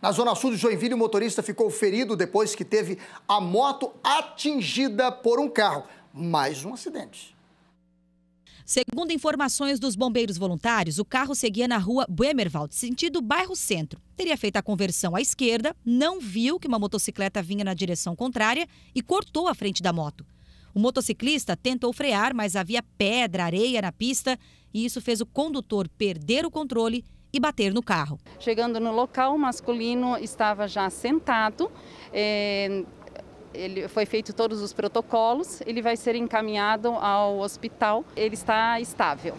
Na zona sul de Joinville, o motorista ficou ferido depois que teve a moto atingida por um carro. Mais um acidente. Segundo informações dos bombeiros voluntários, o carro seguia na rua Boemerwald, sentido bairro centro. Teria feito a conversão à esquerda, não viu que uma motocicleta vinha na direção contrária e cortou a frente da moto. O motociclista tentou frear, mas havia pedra, areia na pista e isso fez o condutor perder o controle e bater no carro. Chegando no local, o masculino estava já sentado. É, ele foi feito todos os protocolos. Ele vai ser encaminhado ao hospital. Ele está estável.